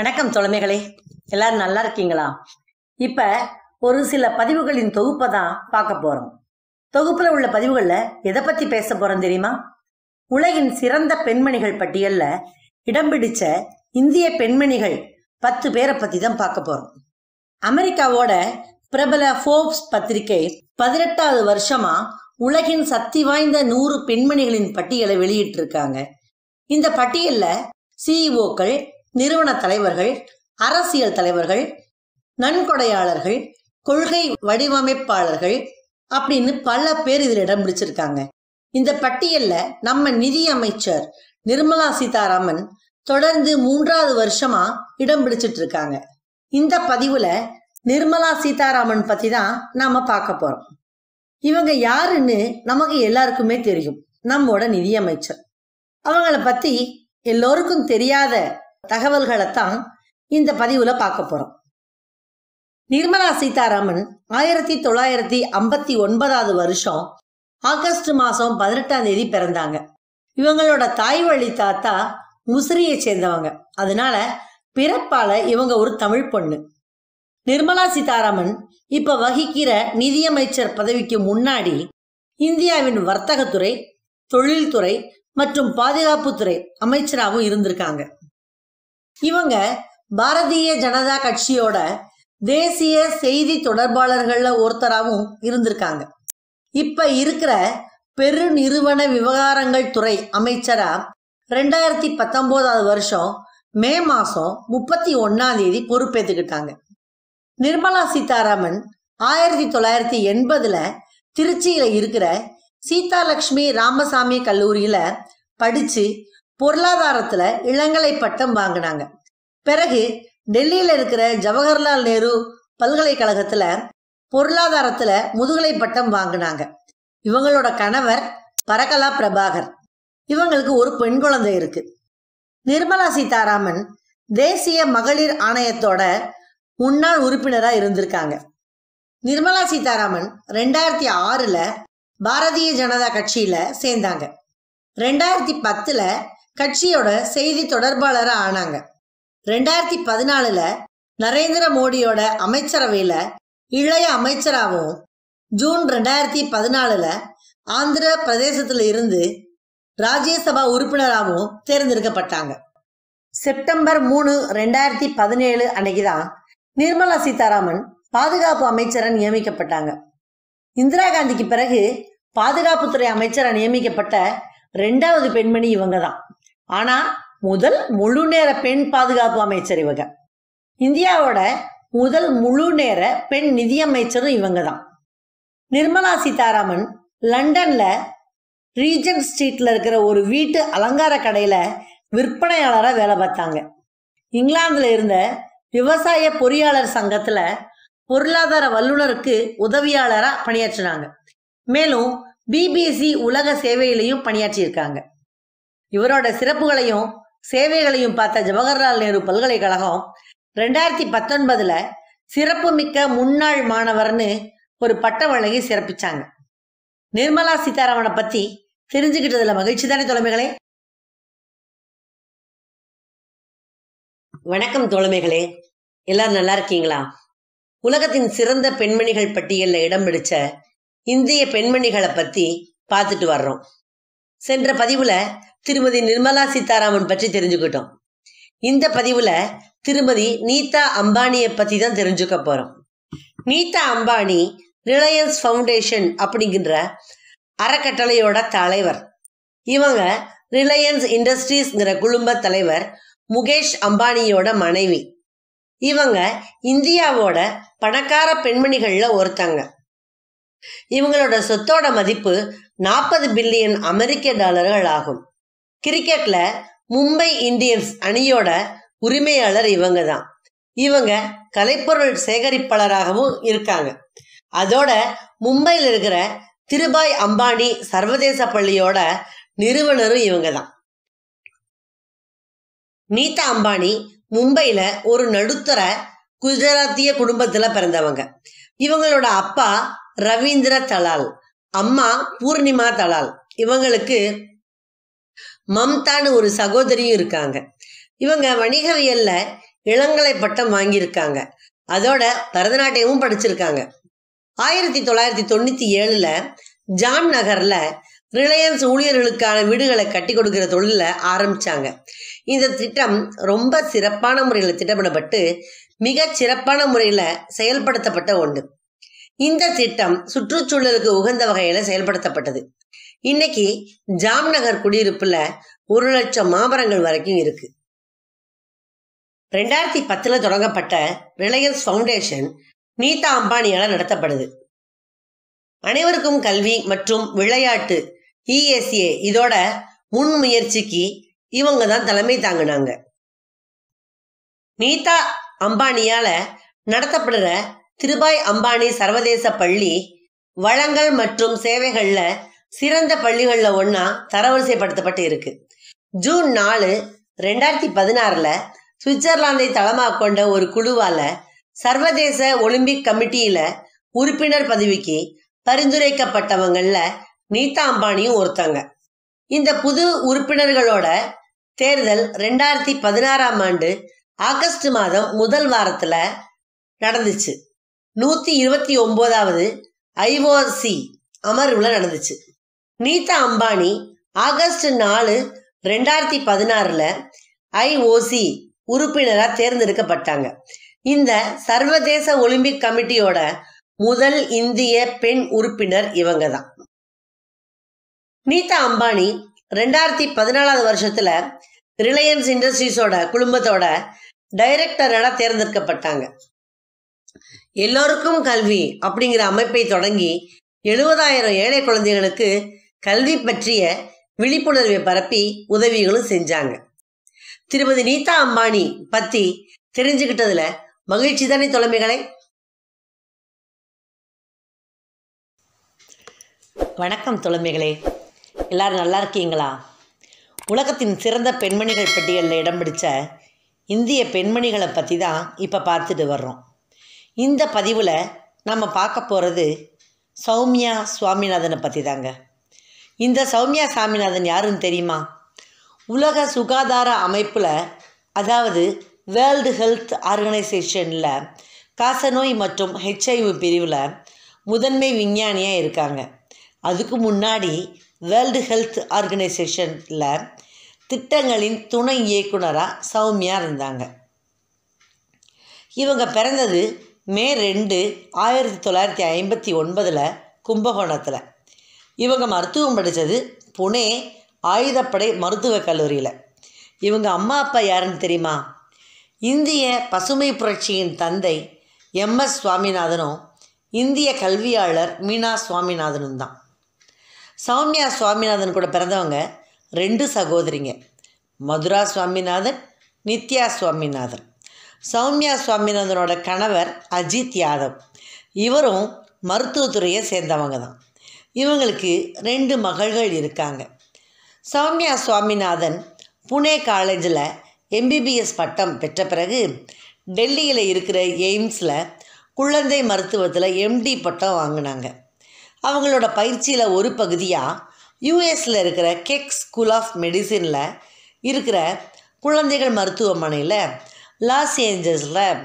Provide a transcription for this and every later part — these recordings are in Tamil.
வணக்கம் தொலைமைகளே எல்லாரும் நல்லா இருக்கீங்களா இப்ப ஒரு சில பதிவுகளின் தொகுப்பை தான் பார்க்க போறோம் தொகுப்புல உள்ள பதிவுகள்ல எதை பத்தி பேச போறோம் தெரியுமா உலகின் சிறந்த பெண்மணிகள் பட்டியல்ல இடம் பிடிச்ச இந்திய பெண்மணிகள் பத்து பேரை பத்தி தான் பார்க்க போறோம் அமெரிக்காவோட பிரபல ஃபோர்ப்ஸ் பத்திரிகை பதினெட்டாவது வருஷமா உலகின் சக்தி வாய்ந்த நூறு பெண்மணிகளின் பட்டியலை வெளியிட்டு இருக்காங்க இந்த பட்டியல்ல சிஇஓக்கள் நிறுவன தலைவர்கள் அரசியல் தலைவர்கள் நன்கொடையாளர்கள் கொள்கை வடிவமைப்பாளர்கள் அப்படின்னு பல பேர் இதில் இடம் பிடிச்சிருக்காங்க இந்த பட்டியல்ல நம்ம நிதி அமைச்சர் நிர்மலா சீதாராமன் தொடர்ந்து மூன்றாவது வருஷமா இடம் பிடிச்சிட்டு இருக்காங்க இந்த பதிவுல நிர்மலா சீதாராமன் பத்தி தான் நாம பார்க்க போறோம் இவங்க யாருன்னு நமக்கு எல்லாருக்குமே தெரியும் நம்மோட நிதியமைச்சர் அவங்கள பத்தி எல்லோருக்கும் தெரியாத தகவல்களைத்தான் இந்த பதிவுல பார்க்க போறோம் நிர்மலா சீதாராமன் ஆயிரத்தி தொள்ளாயிரத்தி ஐம்பத்தி ஒன்பதாவது வருஷம் ஆகஸ்ட் மாசம் பதினெட்டாம் தேதி பிறந்தாங்க இவங்களோட தாய் வழி தாத்தா முசிறியை சேர்ந்தவங்க அதனால பிறப்பால இவங்க ஒரு தமிழ் பொண்ணு நிர்மலா சீதாராமன் இப்ப வகிக்கிற நிதியமைச்சர் பதவிக்கு முன்னாடி இந்தியாவின் வர்த்தகத்துறை தொழில்துறை மற்றும் பாதுகாப்புத்துறை அமைச்சராகவும் இருந்திருக்காங்க இவங்க பாரதிய ஜனதா கட்சியோட தேசிய செய்தி தொடர்பாளர்கள்ல ஒருத்தராகவும் இருந்திருக்காங்க இப்ப இருக்கிற பெருநிறுவன விவகாரங்கள் துறை அமைச்சரா ரெண்டாயிரத்தி பத்தொன்பதாவது வருஷம் மே மாசம் முப்பத்தி ஒன்னாம் தேதி பொறுப்பேற்றுக்கிட்டாங்க நிர்மலா சீதாராமன் ஆயிரத்தி தொள்ளாயிரத்தி எண்பதுல திருச்சியில இருக்கிற சீதாலட்சுமி ராமசாமி கல்லூரியில படிச்சு பொருளாதாரத்துல இளங்கலை பட்டம் வாங்கினாங்க பிறகு டெல்லியில இருக்கிற ஜவஹர்லால் நேரு பல்கலைக்கழகத்துல பொருளாதாரத்துல முதுகலை பட்டம் வாங்கினாங்க இவங்களோட கணவர் பரகலா பிரபாகர் இவங்களுக்கு ஒரு பெண் குழந்தை இருக்கு நிர்மலா சீதாராமன் தேசிய மகளிர் ஆணையத்தோட முன்னாள் உறுப்பினராக இருந்திருக்காங்க நிர்மலா சீதாராமன் ரெண்டாயிரத்தி ஆறுல பாரதிய ஜனதா கட்சியில சேர்ந்தாங்க ரெண்டாயிரத்தி பத்துல கட்சியோட செய்தி தொடர்பாளராக ஆனாங்க ரெண்டாயிரத்தி பதினாலுல நரேந்திர மோடியோட அமைச்சரவையில் இளைய அமைச்சராகவும் ஜூன் ரெண்டாயிரத்தி பதினாலுல ஆந்திர பிரதேசத்தில் இருந்து ராஜ்யசபா உறுப்பினராகவும் தேர்ந்தெடுக்கப்பட்டாங்க செப்டம்பர் மூணு ரெண்டாயிரத்தி பதினேழு அன்னைக்கு தான் நிர்மலா சீதாராமன் பாதுகாப்பு அமைச்சராக நியமிக்கப்பட்டாங்க இந்திரா காந்திக்கு பிறகு பாதுகாப்புத்துறை அமைச்சராக நியமிக்கப்பட்ட ரெண்டாவது பெண்மணி இவங்க தான் ஆனால் முதல் முழு நேர பெண் பாதுகாப்பு அமைச்சர் இவங்க இந்தியாவோட முதல் முழு நேர பெண் நிதியமைச்சரும் இவங்க தான் நிர்மலா சீதாராமன் லண்டன்ல ரீஜன் ஸ்ட்ரீட்ல இருக்கிற ஒரு வீட்டு அலங்கார கடையில விற்பனையாளராக வேலை பார்த்தாங்க இங்கிலாந்துல இருந்த விவசாய பொறியாளர் சங்கத்துல பொருளாதார வல்லுநருக்கு உதவியாளராக பணியாற்றினாங்க மேலும் பிபிசி உலக சேவையிலையும் பணியாற்றியிருக்காங்க இவரோட சிறப்புகளையும் சேவைகளையும் பார்த்த ஜவஹர்லால் நேரு பல்கலைக்கழகம் ரெண்டாயிரத்தி பத்தொன்பதுல சிறப்புமிக்க முன்னாள் மாணவர்னு ஒரு பட்டம் வழங்கி சிறப்பிச்சாங்க நிர்மலா சீதாராமனை பத்தி தெரிஞ்சுக்கிட்டதுல மகிழ்ச்சி தானே தோழமைகளே வணக்கம் தோழமைகளே எல்லாரும் நல்லா இருக்கீங்களா உலகத்தின் சிறந்த பெண்மணிகள் பட்டியல்ல இடம் பிடிச்ச இந்திய பெண்மணிகளை பத்தி பார்த்துட்டு வர்றோம் சென்ற பதிவில் திருமதி நிர்மலா சீதாராமன் பற்றி தெரிஞ்சுக்கிட்டோம் இந்த பதிவில் திருமதி நீதா அம்பானியை பற்றி தான் தெரிஞ்சுக்க போகிறோம் நீதா அம்பானி ரிலையன்ஸ் ஃபவுண்டேஷன் அப்படிங்கிற அறக்கட்டளையோட தலைவர் இவங்க ரிலையன்ஸ் இண்டஸ்ட்ரீஸ்ங்கிற குழும்ப தலைவர் முகேஷ் அம்பானியோட மனைவி இவங்க இந்தியாவோட பணக்கார பெண்மணிகளில் ஒருத்தங்க இவங்களோட சொத்தோட மதிப்பு நாற்பது பில்லியன் அமெரிக்க டாலர்கள் ஆகும் கிரிக்கெட்ல மும்பை இந்தியன்ஸ் அணியோட உரிமையாளர் இவங்க தான் இவங்க கலைப்பொருள் சேகரிப்பாளராகவும் இருக்காங்க அதோட மும்பையில் இருக்கிற திருபாய் அம்பானி சர்வதேச பள்ளியோட நிறுவனரும் இவங்க தான் நீதா அம்பானி மும்பையில ஒரு நடுத்தர குஜராத்திய குடும்பத்துல பிறந்தவங்க இவங்களோட அப்பா ரவீந்திர தலால் அம்மா பூர்ணிமா தலால் இவங்களுக்கு மம்தான்னு ஒரு சகோதரியும் இருக்காங்க இவங்க வணிகவியல்ல இளங்கலை பட்டம் வாங்கியிருக்காங்க அதோட பரதநாட்டியமும் படிச்சிருக்காங்க ஆயிரத்தி தொள்ளாயிரத்தி தொண்ணூத்தி ஏழுல ஜான் நகர்ல ரிலையன்ஸ் ஊழியர்களுக்கான வீடுகளை கட்டி கொடுக்கிற தொழில ஆரம்பிச்சாங்க இந்த திட்டம் ரொம்ப சிறப்பான முறையில் திட்டமிடப்பட்டு மிக சிறப்பான முறையில செயல்படுத்தப்பட்ட ஒன்று இந்த திட்டம் சுற்றுச்சூழலுக்கு உகந்த வகையில செயல்படுத்தப்பட்டது இன்னைக்கு ஜாம்நகர் குடியிருப்புல ஒரு லட்சம் மாமரங்கள் வரைக்கும் இருக்கு ரெண்டாயிரத்தி பத்துல தொடங்கப்பட்ட ரிலையன்ஸ் ஃபவுண்டேஷன் நீதா அம்பானியால நடத்தப்படுது அனைவருக்கும் கல்வி மற்றும் விளையாட்டு இஎஸ்ஏ இதோட முன் முயற்சிக்கு இவங்க தான் தலைமை தாங்கினாங்க நீதா அம்பானியால நடத்தப்படுற திருபாய் அம்பானி சர்வதேச பள்ளி வளங்கள் மற்றும் சேவைகள்ல சிறந்த பள்ளிகள்ல ஒன்னா தரவரிசைப்படுத்தப்பட்டு இருக்கு ஜூன் நாலு ரெண்டாயிரத்தி பதினாறுல சுவிட்சர்லாந்தை தளமாக கொண்ட ஒரு குழுவால சர்வதேச ஒலிம்பிக் கமிட்டியில உறுப்பினர் பதவிக்கு பரிந்துரைக்கப்பட்டவங்கள்ல நீதா அம்பானியும் ஒருத்தங்க இந்த புது உறுப்பினர்களோட தேர்தல் ரெண்டாயிரத்தி பதினாறாம் ஆண்டு ஆகஸ்ட் மாதம் முதல் வாரத்துல நடந்துச்சு நூத்தி இருபத்தி ஒம்போதாவது ஐஓசி அமர்வுல நடந்துச்சு நீதா அம்பானி ஆகஸ்ட் நாலு ரெண்டாயிரத்தி பதினாறுல ஐஓசி உறுப்பினராக தேர்ந்தெடுக்கப்பட்டாங்க இந்த சர்வதேச ஒலிம்பிக் கமிட்டியோட முதல் இந்திய பெண் உறுப்பினர் இவங்க தான் நீதா அம்பானி ரெண்டாயிரத்தி பதினாலாவது வருஷத்துல ரிலையன்ஸ் இண்டஸ்ட்ரீஸோட குடும்பத்தோட டைரக்டராக தேர்ந்தெடுக்கப்பட்டாங்க எல்லோருக்கும் கல்வி அப்படிங்கிற அமைப்பை தொடங்கி எழுபதாயிரம் ஏழை குழந்தைகளுக்கு கல்வி பற்றிய விழிப்புணர்வை பரப்பி உதவிகளும் செஞ்சாங்க திருமதி நீதா அம்பானி பத்தி தெரிஞ்சுக்கிட்டதுல மகிழ்ச்சி தானே தொலைமைகளை வணக்கம் தொலைமைகளே எல்லாரும் நல்லா இருக்கீங்களா உலகத்தின் சிறந்த பெண்மணிகள் பட்டியலில் இடம் பிடிச்ச இந்திய பெண்மணிகளை பற்றி தான் இப்போ பார்த்துட்டு வர்றோம் இந்த பதிவில் நம்ம பார்க்க போகிறது சௌமியா சுவாமிநாதனை பற்றி தாங்க இந்த சௌமியா சாமிநாதன் யாருன்னு தெரியுமா உலக சுகாதார அமைப்பில் அதாவது வேர்ல்டு ஹெல்த் ஆர்கனைசேஷனில் காசநோய் மற்றும் ஹெச்ஐவி பிரிவில் முதன்மை விஞ்ஞானியாக இருக்காங்க அதுக்கு முன்னாடி வேர்ல்டு ஹெல்த் ஆர்கனைசேஷனில் திட்டங்களின் துணை இயக்குனராக சௌமியா இருந்தாங்க இவங்க பிறந்தது மே ரெண்டு ஆயிரத்தி தொள்ளாயிரத்தி ஐம்பத்தி ஒன்பதில் கும்பகோணத்தில் இவங்க மருத்துவம் படித்தது புனே ஆயுதப்படை மருத்துவக் கல்லூரியில் இவங்க அம்மா அப்பா யாருன்னு தெரியுமா இந்திய பசுமை புரட்சியின் தந்தை எம்எஸ் சுவாமிநாதனும் இந்திய கல்வியாளர் மீனா சுவாமிநாதனும் தான் சௌமியா சுவாமிநாதன் கூட பிறந்தவங்க ரெண்டு சகோதரிங்க மதுரா சுவாமிநாதன் நித்யா சுவாமிநாதன் சௌமியா சுவாமிநாதனோட கணவர் அஜித் யாதவ் இவரும் மருத்துவத்துறையை சேர்ந்தவங்க தான் இவங்களுக்கு ரெண்டு மகள்கள் இருக்காங்க சௌமியா சுவாமிநாதன் புனே காலேஜில் எம்பிபிஎஸ் பட்டம் பெற்ற பிறகு டெல்லியில் இருக்கிற எய்ம்ஸில் குழந்தை மருத்துவத்தில் எம்டி பட்டம் வாங்கினாங்க அவங்களோட பயிற்சியில் ஒரு பகுதியாக யூஎஸில் இருக்கிற கெக் ஸ்கூல் ஆஃப் மெடிசினில் இருக்கிற குழந்தைகள் மருத்துவமனையில் லாஸ் ஏஞ்சல்ஸில்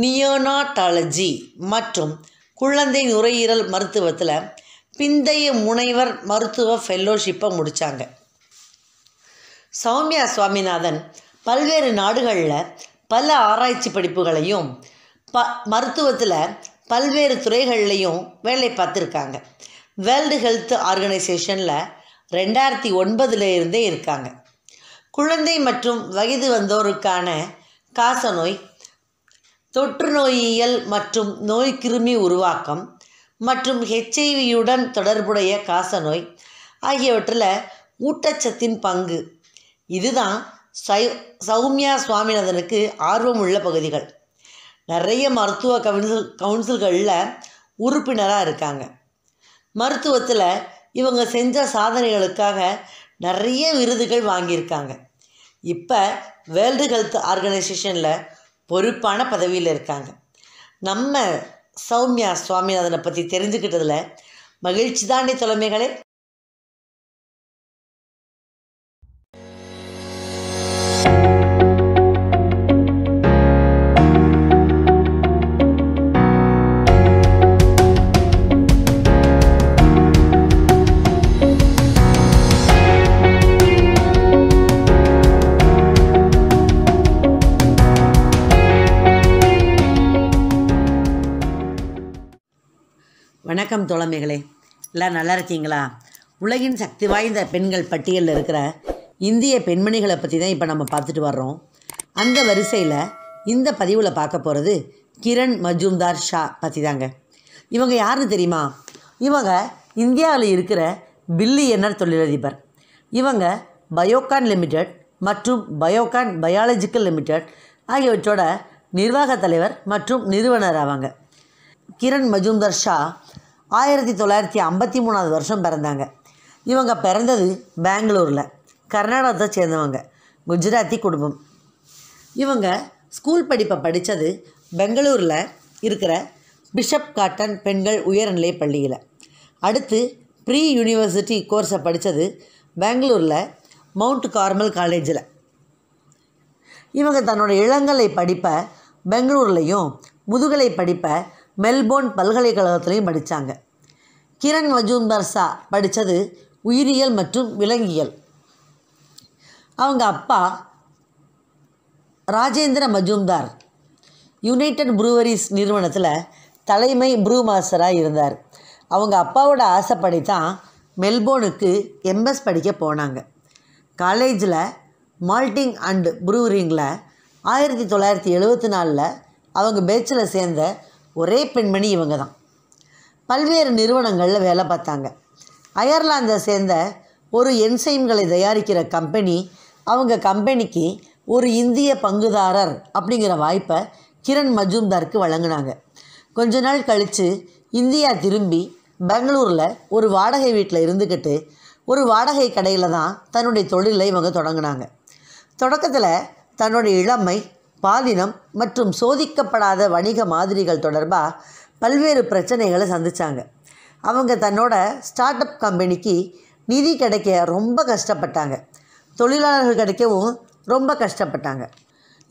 நியோனாட்டாலஜி மற்றும் குழந்தை நுரையீரல் மருத்துவத்தில் பிந்தைய முனைவர் மருத்துவ ஃபெல்லோஷிப்பை முடித்தாங்க சௌமியா சுவாமிநாதன் பல்வேறு நாடுகளில் பல ஆராய்ச்சி படிப்புகளையும் ப மருத்துவத்தில் பல்வேறு துறைகள்லையும் வேலை பார்த்துருக்காங்க வேர்ல்டு ஹெல்த் ஆர்கனைசேஷனில் ரெண்டாயிரத்தி ஒன்பதுல இருந்தே இருக்காங்க குழந்தை மற்றும் வயது வந்தோருக்கான காசநோய் தொற்று நோயியல் மற்றும் நோய்க்கிருமி உருவாக்கம் மற்றும் ஹெச்ஐவியுடன் தொடர்புடைய காசநோய் ஆகியவற்றில் ஊட்டச்சத்தின் பங்கு இதுதான் சை சௌமியா சுவாமிநாதனுக்கு ஆர்வம் உள்ள பகுதிகள் நிறைய மருத்துவ கவுன்சில் கவுன்சில்களில் உறுப்பினராக இருக்காங்க மருத்துவத்தில் இவங்க செஞ்ச சாதனைகளுக்காக நிறைய விருதுகள் வாங்கியிருக்காங்க இப்போ வேர்ல்டு ஹெல்த் ஆர்கனைசேஷனில் பொறுப்பான பதவியில் இருக்காங்க நம்ம சௌமியா சுவாமிநாதனை பற்றி தெரிஞ்சுக்கிட்டதில் மகிழ்ச்சி தானே தலைமைகளே தோழமைகளே எல்லாம் நல்லா இருக்கீங்களா உலகின் சக்தி வாய்ந்த பெண்கள் பட்டியலில் இருக்கிற இந்திய பெண்மணிகளை பற்றி தான் இப்போ நம்ம பார்த்துட்டு வர்றோம் அந்த வரிசையில் இந்த பதிவில் பார்க்க போகிறது கிரண் மஜூம்தார் ஷா பற்றி தாங்க இவங்க யாருன்னு தெரியுமா இவங்க இந்தியாவில் இருக்கிற பில்லியனர் தொழிலதிபர் இவங்க பயோகான் லிமிடெட் மற்றும் பயோகான் பயாலஜிக்கல் லிமிடெட் ஆகியவற்றோட நிர்வாக தலைவர் மற்றும் நிறுவனர் ஆவாங்க கிரண் மஜூம்தர் ஷா ஆயிரத்தி தொள்ளாயிரத்தி ஐம்பத்தி மூணாவது வருஷம் பிறந்தாங்க இவங்க பிறந்தது பெங்களூரில் கர்நாடகத்தை சேர்ந்தவங்க குஜராத்தி குடும்பம் இவங்க ஸ்கூல் படிப்பை படித்தது பெங்களூரில் இருக்கிற பிஷப் காட்டன் பெண்கள் உயர்நிலை பள்ளியில் அடுத்து ப்ரீ யூனிவர்சிட்டி கோர்ஸை படித்தது பெங்களூரில் மவுண்ட் கார்மல் காலேஜில் இவங்க தன்னோட இளங்கலை படிப்பை பெங்களூர்லேயும் முதுகலை படிப்பை மெல்போர்ன் பல்கலைக்கழகத்திலையும் படித்தாங்க கிரண் மஜூம்தார் சா படித்தது உயிரியல் மற்றும் விலங்கியல் அவங்க அப்பா ராஜேந்திர மஜூம்தார் யுனைடெட் ப்ரூவரிஸ் நிறுவனத்தில் தலைமை ப்ரூ மாஸ்டராக இருந்தார் அவங்க அப்பாவோட ஆசைப்படி தான் மெல்போர்னுக்கு எம்எஸ் படிக்க போனாங்க காலேஜில் மால்டிங் அண்டு ப்ரூவரிங்கில் ஆயிரத்தி தொள்ளாயிரத்தி எழுபத்தி நாலில் அவங்க பேச்சில் சேர்ந்த ஒரே பெண்மணி இவங்க தான் பல்வேறு நிறுவனங்களில் வேலை பார்த்தாங்க அயர்லாந்தை சேர்ந்த ஒரு என்சைம்களை தயாரிக்கிற கம்பெனி அவங்க கம்பெனிக்கு ஒரு இந்திய பங்குதாரர் அப்படிங்கிற வாய்ப்பை கிரண் மஜூம்தாருக்கு வழங்கினாங்க கொஞ்ச நாள் கழித்து இந்தியா திரும்பி பெங்களூரில் ஒரு வாடகை வீட்டில் இருந்துக்கிட்டு ஒரு வாடகை கடையில் தான் தன்னுடைய தொழிலை இவங்க தொடங்கினாங்க தொடக்கத்தில் தன்னுடைய இளமை பாலினம் மற்றும் சோதிக்கப்படாத வணிக மாதிரிகள் தொடர்பாக பல்வேறு பிரச்சனைகளை சந்தித்தாங்க அவங்க தன்னோட ஸ்டார்ட் அப் கம்பெனிக்கு நிதி கிடைக்க ரொம்ப கஷ்டப்பட்டாங்க தொழிலாளர்கள் கிடைக்கவும் ரொம்ப கஷ்டப்பட்டாங்க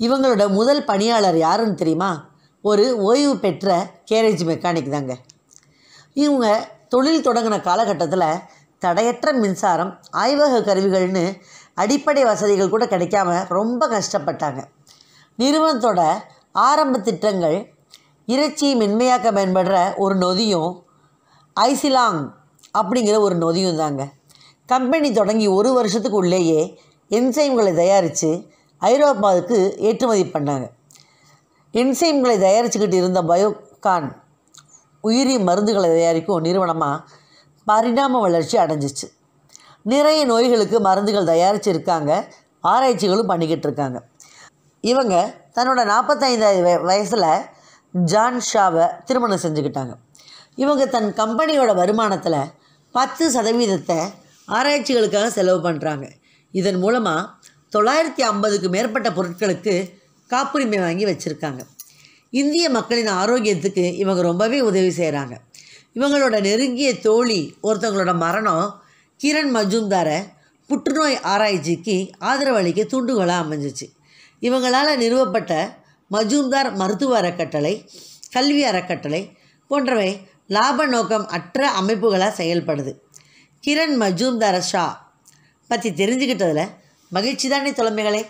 இவங்களோட முதல் பணியாளர் யாருன்னு தெரியுமா ஒரு ஓய்வு பெற்ற கேரேஜ் மெக்கானிக் தாங்க இவங்க தொழில் தொடங்கின காலகட்டத்தில் தடையற்ற மின்சாரம் ஆய்வக கருவிகள்னு அடிப்படை வசதிகள் கூட கிடைக்காம ரொம்ப கஷ்டப்பட்டாங்க நிறுவனத்தோட ஆரம்ப திட்டங்கள் இறைச்சி மென்மையாக்க பயன்படுற ஒரு நொதியும் ஐசிலாங் அப்படிங்கிற ஒரு நொதியும் தாங்க கம்பெனி தொடங்கி ஒரு வருஷத்துக்கு உள்ளேயே என்சைம்களை தயாரித்து ஐரோப்பாவுக்கு ஏற்றுமதி பண்ணாங்க என்சைம்களை தயாரிச்சுக்கிட்டு இருந்த பயோகான் உயிரி மருந்துகளை தயாரிக்கும் நிறுவனமாக பரிணாம வளர்ச்சி அடைஞ்சிச்சு நிறைய நோய்களுக்கு மருந்துகள் தயாரிச்சிருக்காங்க ஆராய்ச்சிகளும் பண்ணிக்கிட்டு இருக்காங்க இவங்க தன்னோட நாற்பத்தைந்தாவது வயசில் ஜான் ஷாவை திருமணம் செஞ்சுக்கிட்டாங்க இவங்க தன் கம்பெனியோட வருமானத்தில் பத்து சதவீதத்தை ஆராய்ச்சிகளுக்காக செலவு பண்ணுறாங்க இதன் மூலமாக தொள்ளாயிரத்தி ஐம்பதுக்கு மேற்பட்ட பொருட்களுக்கு காப்புரிமை வாங்கி வச்சுருக்காங்க இந்திய மக்களின் ஆரோக்கியத்துக்கு இவங்க ரொம்பவே உதவி செய்கிறாங்க இவங்களோட நெருங்கிய தோழி ஒருத்தவங்களோட மரணம் கிரண் மஜூம்தாரை புற்றுநோய் ஆராய்ச்சிக்கு அளிக்க தூண்டுகோலாக அமைஞ்சிச்சு இவங்களால் நிறுவப்பட்ட மஜூம்தார் மருத்துவ அறக்கட்டளை கல்வி அறக்கட்டளை போன்றவை லாப நோக்கம் அற்ற அமைப்புகளாக செயல்படுது கிரண் மஜூம்தார் ஷா பற்றி தெரிஞ்சுக்கிட்டதில் மகிழ்ச்சி தானே தலைமைகளே